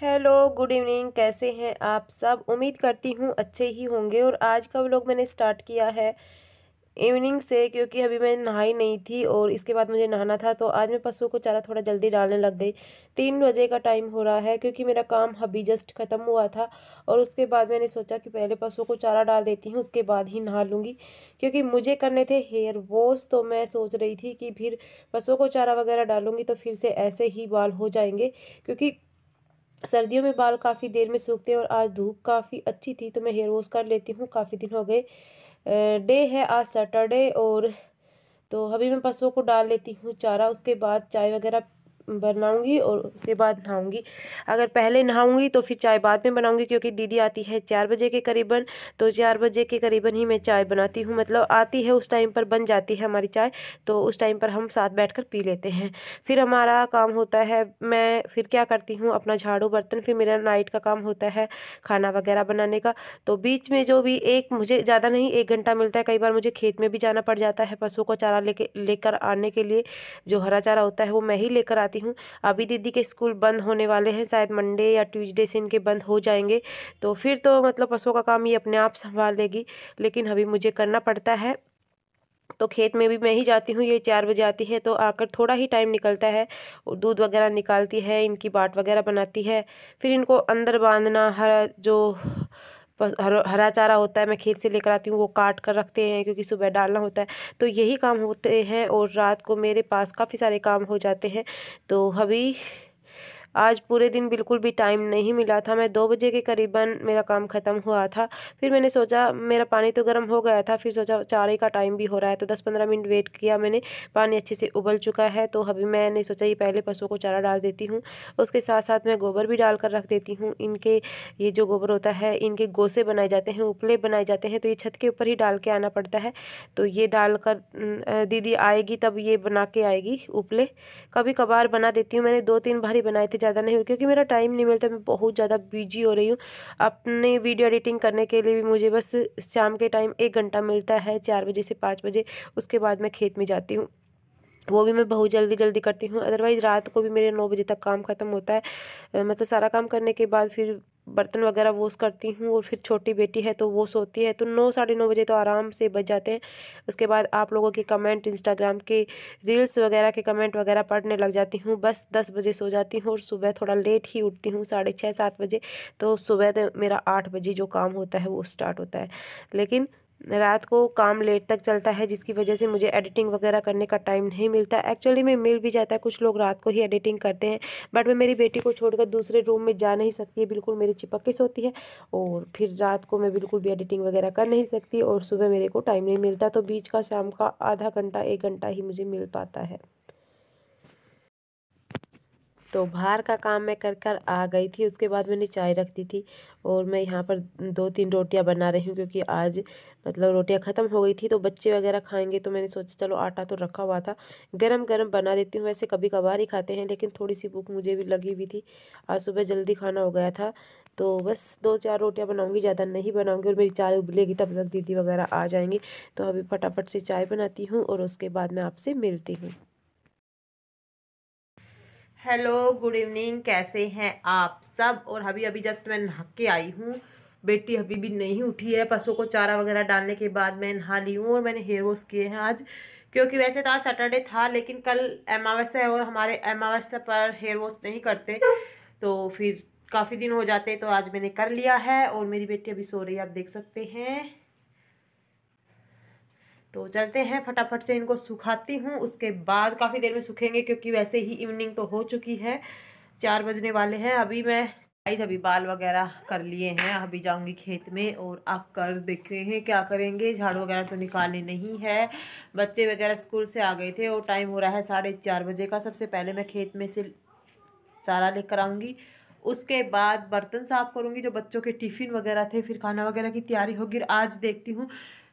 hello good evening कैसे हैं आप सब उम्मीद करती हूँ अच्छे ही होंगे और आज का व्लॉग मैंने स्टार्ट किया है इवनिंग से क्योंकि अभी मैं नहाई नहीं थी और इसके बाद मुझे नहाना था तो आज मैं पशुओं को चारा थोड़ा जल्दी डालने लग गई तीन बजे का टाइम हो रहा है क्योंकि मेरा काम अभी जस्ट ख़त्म हुआ था और उसके बाद मैंने सोचा कि पहले पशुओं को चारा डाल देती हूँ उसके बाद ही नहा लूँगी क्योंकि मुझे करने थे हेयर वॉश तो मैं सोच रही थी कि फिर पशुओं को चारा वगैरह डालूँगी तो फिर से ऐसे ही बाल हो जाएंगे क्योंकि सर्दियों में बाल काफ़ी देर में सूखते हैं और आज धूप काफ़ी अच्छी थी तो मैं हेयर वॉश कर लेती हूँ काफ़ी दिन हो गए डे है आज सैटरडे और तो अभी मैं पशुओं को डाल लेती हूँ चारा उसके बाद चाय वगैरह बनाऊंगी और उसके बाद नहाऊंगी अगर पहले नहाऊंगी तो फिर चाय बाद में बनाऊंगी क्योंकि दीदी आती है चार बजे के करीबन तो चार बजे के करीबन ही मैं चाय बनाती हूँ मतलब आती है उस टाइम पर बन जाती है हमारी चाय तो उस टाइम पर हम साथ बैठ कर पी लेते हैं फिर हमारा काम होता है मैं फिर क्या करती हूँ अपना झाड़ू बर्तन फिर मेरा नाइट का काम होता है खाना वगैरह बनाने का तो बीच में जो भी एक मुझे ज़्यादा नहीं एक घंटा मिलता है कई बार मुझे खेत में भी जाना पड़ जाता है पशुओं को चारा लेके लेकर आने के लिए जो हरा चारा होता है वो मैं ही लेकर आती बताती हूँ अभी दीदी के स्कूल बंद होने वाले हैं शायद मंडे या ट्यूजडे से इनके बंद हो जाएंगे तो फिर तो मतलब पशुओं का काम ये अपने आप संभाल लेगी लेकिन अभी मुझे करना पड़ता है तो खेत में भी मैं ही जाती हूँ ये चार बजे आती है तो आकर थोड़ा ही टाइम निकलता है दूध वगैरह निकालती है इनकी बाट वगैरह बनाती है फिर इनको अंदर बांधना हर जो हरा चारा होता है मैं खेत से लेकर आती हूँ वो काट कर रखते हैं क्योंकि सुबह डालना होता है तो यही काम होते हैं और रात को मेरे पास काफ़ी सारे काम हो जाते हैं तो अभी आज पूरे दिन बिल्कुल भी टाइम नहीं मिला था मैं दो बजे के करीबन मेरा काम ख़त्म हुआ था फिर मैंने सोचा मेरा पानी तो गर्म हो गया था फिर सोचा चारे का टाइम भी हो रहा है तो दस पंद्रह मिनट वेट किया मैंने पानी अच्छे से उबल चुका है तो अभी मैंने सोचा ये पहले पशुओं को चारा डाल देती हूँ उसके साथ साथ मैं गोबर भी डाल कर रख देती हूँ इनके ये जो गोबर होता है इनके गोसे बनाए जाते हैं उपले बनाए जाते हैं तो ये छत के ऊपर ही डाल के आना पड़ता है तो ये डाल कर दीदी आएगी तब ये बना के आएगी उपले कभी कभार बना देती हूँ मैंने दो तीन बार ही बनाए थे ज़्यादा नहीं हुई क्योंकि मेरा टाइम नहीं मिलता मैं बहुत ज़्यादा बिजी हो रही हूँ अपने वीडियो एडिटिंग करने के लिए भी मुझे बस शाम के टाइम एक घंटा मिलता है चार बजे से पाँच बजे उसके बाद मैं खेत में जाती हूँ वो भी मैं बहुत जल्दी जल्दी करती हूँ अदरवाइज़ रात को भी मेरे नौ बजे तक काम ख़त्म होता है मतलब सारा काम करने के बाद फिर बर्तन वगैरह वॉश करती हूँ और फिर छोटी बेटी है तो वो सोती है तो नौ साढ़े नौ बजे तो आराम से बच जाते हैं उसके बाद आप लोगों के कमेंट इंस्टाग्राम के रील्स वगैरह के कमेंट वगैरह पढ़ने लग जाती हूँ बस दस बजे सो जाती हूँ और सुबह थोड़ा लेट ही उठती हूँ साढ़े छः सात बजे तो सुबह तो मेरा आठ बजे जो काम होता है वो स्टार्ट होता है लेकिन रात को काम लेट तक चलता है जिसकी वजह से मुझे एडिटिंग वगैरह करने का टाइम नहीं मिलता एक्चुअली मैं मिल भी जाता है कुछ लोग रात को ही एडिटिंग करते हैं बट मैं मेरी बेटी को छोड़कर दूसरे रूम में जा नहीं सकती है बिल्कुल मेरी से होती है और फिर रात को मैं बिल्कुल भी एडिटिंग वगैरह कर नहीं सकती और सुबह मेरे को टाइम नहीं मिलता तो बीच का शाम का आधा घंटा एक घंटा ही मुझे मिल पाता है तो बाहर का काम मैं कर कर आ गई थी उसके बाद मैंने चाय रख दी थी और मैं यहाँ पर दो तीन रोटियाँ बना रही हूँ क्योंकि आज मतलब रोटियाँ ख़त्म हो गई थी तो बच्चे वगैरह खाएंगे तो मैंने सोचा चलो आटा तो रखा हुआ था गरम गरम बना देती हूँ वैसे कभी कभार ही खाते हैं लेकिन थोड़ी सी भूख मुझे भी लगी हुई थी आज सुबह जल्दी खाना हो गया था तो बस दो चार रोटियां बनाऊंगी ज़्यादा नहीं बनाऊंगी और मेरी चाय उबलेगी तब तक दीदी वगैरह आ जाएंगी तो अभी फटाफट से चाय बनाती हूँ और उसके बाद मैं आपसे मिलती हूँ हेलो गुड इवनिंग कैसे हैं आप सब और अभी अभी जस्ट मैं नहा के आई हूँ बेटी अभी भी नहीं उठी है पशुओं को चारा वगैरह डालने के बाद मैं नहा ली हूँ और मैंने हेयर वॉश किए हैं आज क्योंकि वैसे तो आज सैटरडे था लेकिन कल अमावस्या है और हमारे अमावस्या पर हेयर वॉश नहीं करते तो फिर काफ़ी दिन हो जाते तो आज मैंने कर लिया है और मेरी बेटी अभी सो रही है आप देख सकते हैं तो चलते हैं फटाफट से इनको सुखाती हूँ उसके बाद काफ़ी देर में सूखेंगे क्योंकि वैसे ही इवनिंग तो हो चुकी है चार बजने वाले हैं अभी मैं गाइस अभी बाल वगैरह कर लिए हैं अभी जाऊंगी खेत में और आप कर देखते हैं क्या करेंगे झाड़ू वगैरह तो निकाले नहीं है बच्चे वगैरह स्कूल से आ गए थे और टाइम हो रहा है साढ़े चार बजे का सबसे पहले मैं खेत में से चारा लेकर आऊँगी उसके बाद बर्तन साफ़ करूँगी जो बच्चों के टिफ़िन वगैरह थे फिर खाना वगैरह की तैयारी होगी आज देखती हूँ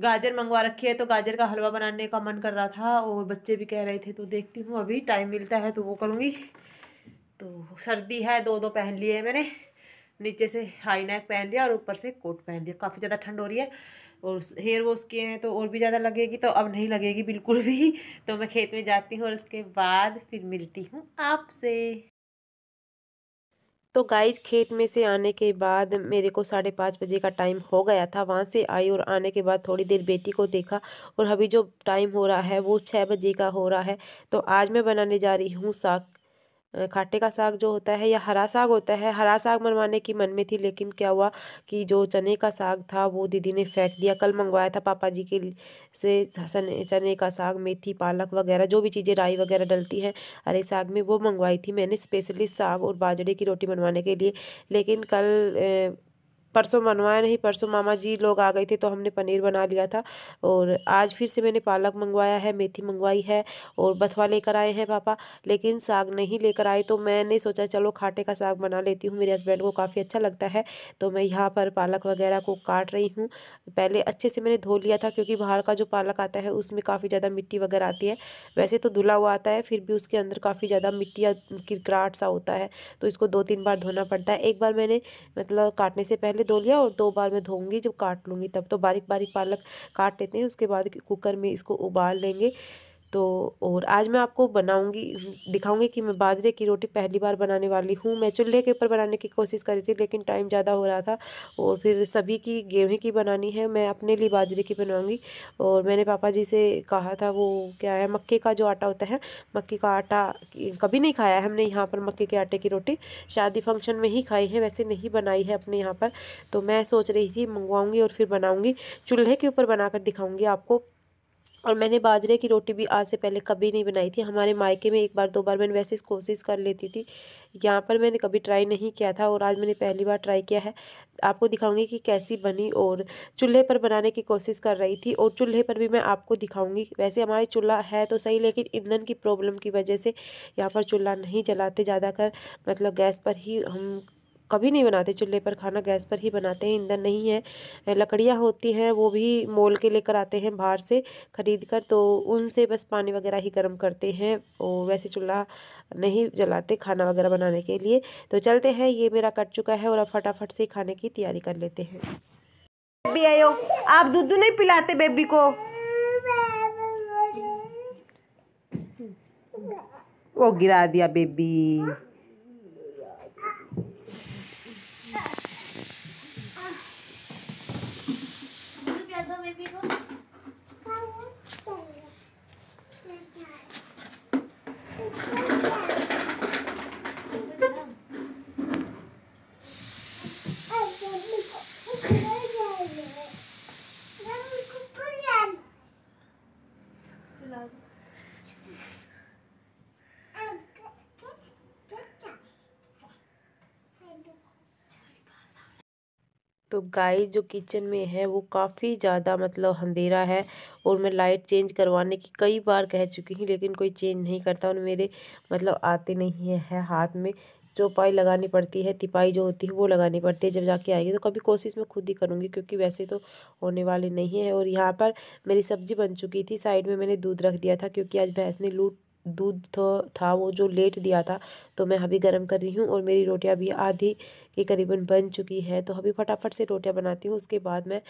गाजर मंगवा रखी है तो गाजर का हलवा बनाने का मन कर रहा था और बच्चे भी कह रहे थे तो देखती हूँ अभी टाइम मिलता है तो वो करूँगी तो सर्दी है दो दो पहन लिए मैंने नीचे से हाई नेक पहन लिया और ऊपर से कोट पहन लिया काफ़ी ज़्यादा ठंड हो रही है और हेयर वॉश किए हैं तो और भी ज़्यादा लगेगी तो अब नहीं लगेगी बिल्कुल भी तो मैं खेत में जाती हूँ और उसके बाद फिर मिलती हूँ आपसे तो गाइज खेत में से आने के बाद मेरे को साढ़े पाँच बजे का टाइम हो गया था वहाँ से आई और आने के बाद थोड़ी देर बेटी को देखा और अभी जो टाइम हो रहा है वो छः बजे का हो रहा है तो आज मैं बनाने जा रही हूँ साग खाटे का साग जो होता है या हरा साग होता है हरा साग मनवाने की मन में थी लेकिन क्या हुआ कि जो चने का साग था वो दीदी ने फेंक दिया कल मंगवाया था पापा जी के से चने का साग मेथी पालक वगैरह जो भी चीज़ें राई वगैरह डलती हैं हरे साग में वो मंगवाई थी मैंने स्पेशली साग और बाजरे की रोटी बनवाने के लिए लेकिन कल परसों मनवाया नहीं परसों मामा जी लोग आ गए थे तो हमने पनीर बना लिया था और आज फिर से मैंने पालक मंगवाया है मेथी मंगवाई है और बथवा लेकर आए हैं पापा लेकिन साग नहीं लेकर आए तो मैंने सोचा चलो खाटे का साग बना लेती हूँ मेरे हस्बैंड को काफ़ी अच्छा लगता है तो मैं यहाँ पर पालक वगैरह को काट रही हूँ पहले अच्छे से मैंने धो लिया था क्योंकि बाहर का जो पालक आता है उसमें काफ़ी ज़्यादा मिट्टी वगैरह आती है वैसे तो धुला हुआ आता है फिर भी उसके अंदर काफ़ी ज़्यादा मिट्टी या किरकराट सा होता है तो इसको दो तीन बार धोना पड़ता है एक बार मैंने मतलब काटने से पहले मैंने धो लिया और दो बार में धोऊंगी जब काट लूँगी तब तो बारीक बारीक पालक काट लेते हैं उसके बाद कुकर में इसको उबाल लेंगे तो और आज मैं आपको बनाऊंगी दिखाऊंगी कि मैं बाजरे की रोटी पहली बार बनाने वाली हूँ मैं चूल्हे के ऊपर बनाने की कोशिश करी थी लेकिन टाइम ज़्यादा हो रहा था और फिर सभी की गेहूँ की बनानी है मैं अपने लिए बाजरे की बनाऊँगी और मैंने पापा जी से कहा था वो क्या है मक्के का जो आटा होता है मक्के का आटा कभी नहीं खाया है हमने यहाँ पर मक्के के आटे की रोटी शादी फंक्शन में ही खाई है वैसे नहीं बनाई है अपने यहाँ पर तो मैं सोच रही थी मंगवाऊँगी और फिर बनाऊँगी चूल्हे के ऊपर बनाकर दिखाऊँगी आपको और मैंने बाजरे की रोटी भी आज से पहले कभी नहीं बनाई थी हमारे मायके में एक बार दो बार मैंने वैसे कोशिश कर लेती थी यहाँ पर मैंने कभी ट्राई नहीं किया था और आज मैंने पहली बार ट्राई किया है आपको दिखाऊंगी कि कैसी बनी और चूल्हे पर बनाने की कोशिश कर रही थी और चूल्हे पर भी मैं आपको दिखाऊंगी वैसे हमारे चूल्हा है तो सही लेकिन ईंधन की प्रॉब्लम की वजह से यहाँ पर चूल्हा नहीं जलाते ज़्यादा कर मतलब गैस पर ही हम कभी नहीं बनाते चूल्हे पर खाना गैस पर ही बनाते हैं ईंधन नहीं है लकड़ियाँ होती हैं वो भी मोल के लेकर आते हैं बाहर से ख़रीद कर तो उनसे बस पानी वगैरह ही गर्म करते हैं और वैसे चूल्हा नहीं जलाते खाना वगैरह बनाने के लिए तो चलते हैं ये मेरा कट चुका है और अब फटाफट से खाने की तैयारी कर लेते हैं बेबी आयो आप दूध नहीं पिलाते बेबी को वो गिरा दिया बेबी तो गाय जो किचन में है वो काफ़ी ज़्यादा मतलब अंधेरा है और मैं लाइट चेंज करवाने की कई बार कह चुकी हूँ लेकिन कोई चेंज नहीं करता और मेरे मतलब आते नहीं है हाथ में चौपाई लगानी पड़ती है तिपाई जो होती है वो लगानी पड़ती है जब जाके आएगी तो कभी कोशिश मैं खुद ही करूँगी क्योंकि वैसे तो होने वाले नहीं है और यहाँ पर मेरी सब्ज़ी बन चुकी थी साइड में मैंने दूध रख दिया था क्योंकि आज भैंस ने लूट दूध था वो जो लेट दिया था तो मैं अभी गर्म कर रही हूँ और मेरी रोटियाँ भी आधी के करीबन बन चुकी है तो अभी फटाफट से रोटियाँ बनाती हूँ उसके बाद मैं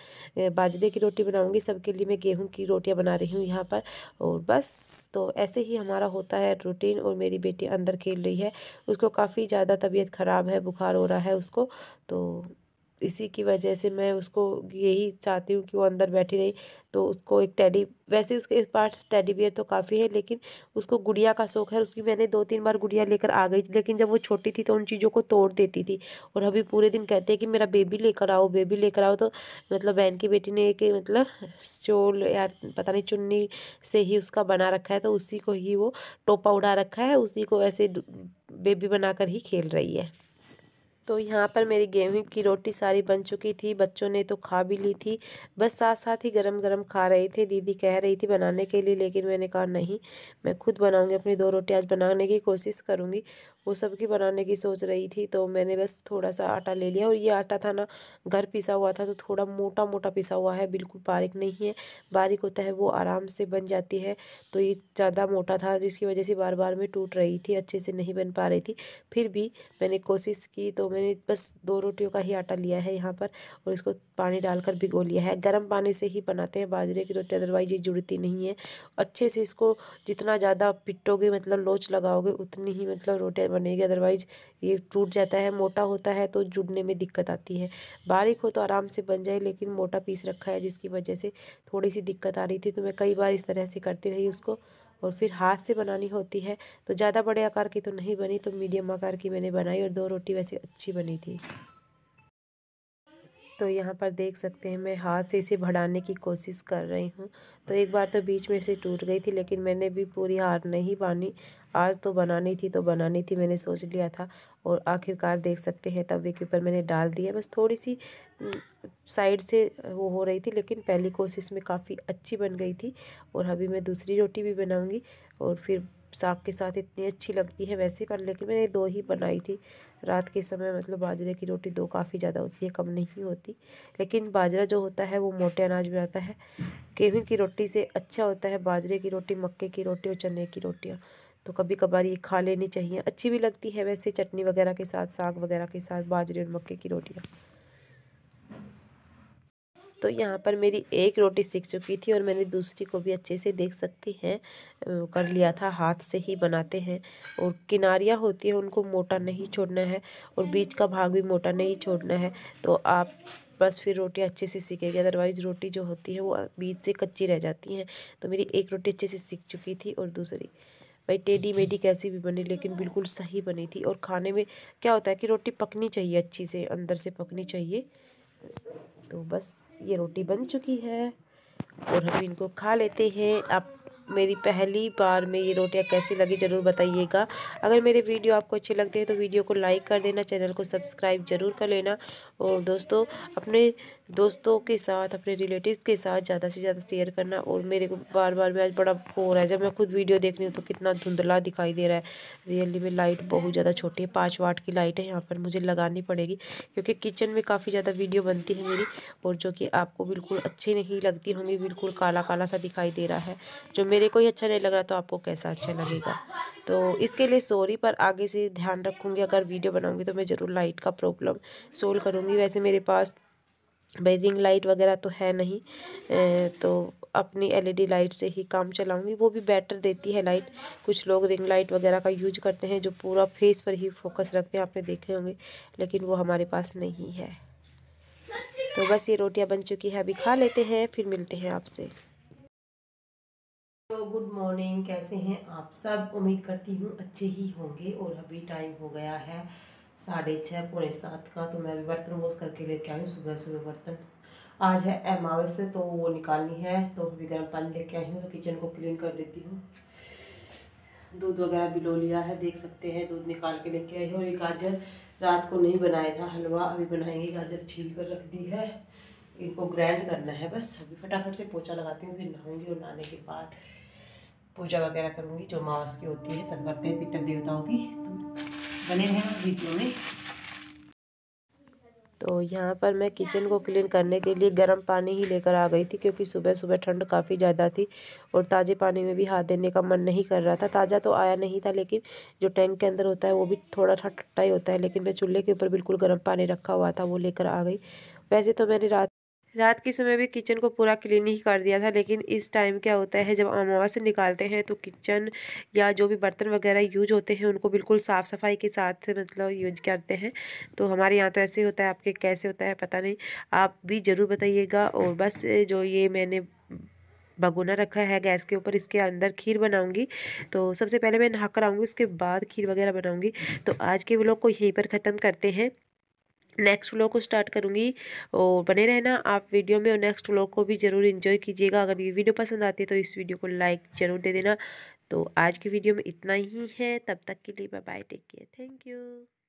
बाजरे की रोटी बनाऊँगी सबके लिए मैं गेहूँ की रोटियाँ बना रही हूँ यहाँ पर और बस तो ऐसे ही हमारा होता है रूटीन और मेरी बेटी अंदर खेल रही है उसको काफ़ी ज़्यादा तबीयत ख़राब है बुखार हो रहा है उसको तो इसी की वजह से मैं उसको यही चाहती हूँ कि वो अंदर बैठी रही तो उसको एक टेडी वैसे उसके पास टेडी बियर तो काफ़ी है लेकिन उसको गुड़िया का शौक है उसकी मैंने दो तीन बार गुड़िया लेकर आ गई लेकिन जब वो छोटी थी तो उन चीज़ों को तोड़ देती थी और अभी पूरे दिन कहते हैं कि मेरा बेबी लेकर आओ बेबी लेकर आओ तो मतलब बहन की बेटी ने एक मतलब चोल या पता नहीं चुन्नी से ही उसका बना रखा है तो उसी को ही वो टोपा उड़ा रखा है उसी को ऐसे बेबी बनाकर ही खेल रही है तो यहाँ पर मेरी गेहूँ की रोटी सारी बन चुकी थी बच्चों ने तो खा भी ली थी बस साथ साथ ही गरम गरम खा रहे थे दीदी कह रही थी बनाने के लिए लेकिन मैंने कहा नहीं मैं खुद बनाऊँगी अपनी दो रोटी आज बनाने की कोशिश करूँगी वो सबकी बनाने की सोच रही थी तो मैंने बस थोड़ा सा आटा ले लिया और ये आटा था ना घर पिसा हुआ था तो थोड़ा मोटा मोटा पिसा हुआ है बिल्कुल बारीक नहीं है बारीक होता है वो आराम से बन जाती है तो ये ज़्यादा मोटा था जिसकी वजह से बार बार में टूट रही थी अच्छे से नहीं बन पा रही थी फिर भी मैंने कोशिश की तो मैंने बस दो रोटियों का ही आटा लिया है यहाँ पर और इसको पानी डालकर भिगो लिया है गर्म पानी से ही बनाते हैं बाजरे की रोटी अदरवाइज ये जुड़ती नहीं है अच्छे से इसको जितना ज़्यादा पिटोगे मतलब लोच लगाओगे उतनी ही मतलब रोटियाँ बनेगी अदरवाइज ये टूट जाता है मोटा होता है तो जुड़ने में दिक्कत आती है बारीक हो तो आराम से बन जाए लेकिन मोटा पीस रखा है जिसकी वजह से थोड़ी सी दिक्कत आ रही थी तो मैं कई बार इस तरह से करती रही उसको और फिर हाथ से बनानी होती है तो ज़्यादा बड़े आकार की तो नहीं बनी तो मीडियम आकार की मैंने बनाई और दो रोटी वैसे अच्छी बनी थी तो यहाँ पर देख सकते हैं मैं हाथ से इसे भड़ाने की कोशिश कर रही हूँ तो एक बार तो बीच में से टूट गई थी लेकिन मैंने भी पूरी हार नहीं बानी आज तो बनानी थी तो बनानी थी मैंने सोच लिया था और आखिरकार देख सकते हैं तवे के ऊपर मैंने डाल दिया बस थोड़ी सी साइड से वो हो रही थी लेकिन पहली कोशिश में काफ़ी अच्छी बन गई थी और अभी मैं दूसरी रोटी भी बनाऊँगी और फिर साग के साथ इतनी अच्छी लगती है वैसे पर लेकिन मैंने दो ही बनाई थी रात के समय मतलब बाजरे की रोटी दो काफ़ी ज़्यादा होती है कम नहीं होती लेकिन बाजरा जो होता है वो मोटे अनाज में आता है गेहूँ की रोटी से अच्छा होता है बाजरे की रोटी मक्के की रोटी और चने की रोटियाँ तो कभी कभार ये खा लेनी चाहिए अच्छी भी लगती है वैसे चटनी वगैरह के साथ साग वगैरह के साथ बाजरे और मक्के की रोटियाँ तो यहाँ पर मेरी एक रोटी सीख चुकी थी और मैंने दूसरी को भी अच्छे से देख सकती हैं कर लिया था हाथ से ही बनाते हैं और किनारियाँ होती हैं उनको मोटा नहीं छोड़ना है और बीच का भाग भी मोटा नहीं छोड़ना है तो आप बस फिर रोटी अच्छे से सीखेगी अदरवाइज़ रोटी जो होती है वो बीच से कच्ची रह जाती हैं तो मेरी एक रोटी अच्छे से सीख चुकी थी और दूसरी भाई टेढ़ी मेढ़ी कैसी भी बनी लेकिन बिल्कुल सही बनी थी और खाने में क्या होता है कि रोटी पकनी चाहिए अच्छी से अंदर से पकनी चाहिए तो बस ये रोटी बन चुकी है और हम इनको खा लेते हैं आप मेरी पहली बार में ये रोटियाँ कैसी लगी ज़रूर बताइएगा अगर मेरे वीडियो आपको अच्छे लगते हैं तो वीडियो को लाइक कर देना चैनल को सब्सक्राइब जरूर कर लेना और दोस्तों अपने दोस्तों के साथ अपने रिलेटिव्स के साथ ज़्यादा से ज़्यादा शेयर करना और मेरे को बार बार मैं आज बड़ा हो रहा है जब मैं खुद वीडियो देख रही हूँ तो कितना धुंधला दिखाई दे रहा है रियली में लाइट बहुत ज़्यादा छोटी है पाँच वाट की लाइट है यहाँ पर मुझे लगानी पड़ेगी क्योंकि किचन में काफ़ी ज़्यादा वीडियो बनती है मेरी और जो कि आपको बिल्कुल अच्छी नहीं लगती होंगी बिल्कुल काला काला सा दिखाई दे रहा है जो मेरे को ही अच्छा नहीं लग रहा तो आपको कैसा अच्छा लगेगा तो इसके लिए सॉरी पर आगे से ध्यान रखूँगी अगर वीडियो बनाऊँगी तो मैं ज़रूर लाइट का प्रॉब्लम सोल्व करूँगी लूँगी वैसे मेरे पास भाई रिंग लाइट वगैरह तो है नहीं तो अपनी एलईडी लाइट e से ही काम चलाऊंगी वो भी बेटर देती है लाइट कुछ लोग रिंग लाइट वगैरह का यूज करते हैं जो पूरा फेस पर ही फोकस रखते हैं आपने देखे होंगे लेकिन वो हमारे पास नहीं है तो बस ये रोटियां बन चुकी है अभी खा लेते हैं फिर मिलते हैं आपसे तो गुड मॉर्निंग कैसे हैं आप सब उम्मीद करती हूँ अच्छे ही होंगे और अभी टाइम हो गया है साढ़े छः पौने सात का तो मैं भी बर्तन वॉश करके लेके आई हूँ सुबह सुबह बर्तन आज है अमावस्या तो वो निकालनी है तो अभी गर्म पानी लेके आई हूँ तो किचन को क्लीन कर देती हूँ दूध वगैरह भी लो लिया है देख सकते हैं दूध निकाल के लेके आई हूँ ये गाजर रात को नहीं बनाया था हलवा अभी बनाएंगे गाजर छील कर रख दी है इनको ग्रैंड करना है बस अभी फटाफट से पोछा लगाती हूँ फिर नहाँगी और नहाने के बाद पूजा वगैरह करूँगी जो अमावस की होती है सब करते हैं पितर देवताओं की तो बने हैं वीडियो में तो यहाँ पर मैं किचन को क्लीन करने के लिए गर्म पानी ही लेकर आ गई थी क्योंकि सुबह सुबह ठंड काफ़ी ज़्यादा थी और ताज़े पानी में भी हाथ देने का मन नहीं कर रहा था ताज़ा तो आया नहीं था लेकिन जो टैंक के अंदर होता है वो भी थोड़ा सा ठट्टा ही होता है लेकिन मैं चूल्हे के ऊपर बिल्कुल गर्म पानी रखा हुआ था वो लेकर आ गई वैसे तो मैंने रात रात के समय भी किचन को पूरा क्लीन ही कर दिया था लेकिन इस टाइम क्या होता है जब अमावस निकालते हैं तो किचन या जो भी बर्तन वगैरह यूज होते हैं उनको बिल्कुल साफ़ सफाई के साथ मतलब यूज करते हैं तो हमारे यहाँ तो ऐसे होता है आपके कैसे होता है पता नहीं आप भी ज़रूर बताइएगा और बस जो ये मैंने भगोना रखा है गैस के ऊपर इसके अंदर खीर बनाऊंगी तो सबसे पहले मैं नहा कर आऊँगी उसके बाद खीर वगैरह बनाऊंगी तो आज के व्लॉग को यहीं पर ख़त्म करते हैं नेक्स्ट व्लॉग को स्टार्ट करूँगी और बने रहना आप वीडियो में और नेक्स्ट व्लॉग को भी ज़रूर इन्जॉय कीजिएगा अगर ये वीडियो पसंद आती है तो इस वीडियो को लाइक ज़रूर दे देना तो आज की वीडियो में इतना ही है तब तक के लिए bye bye take care thank you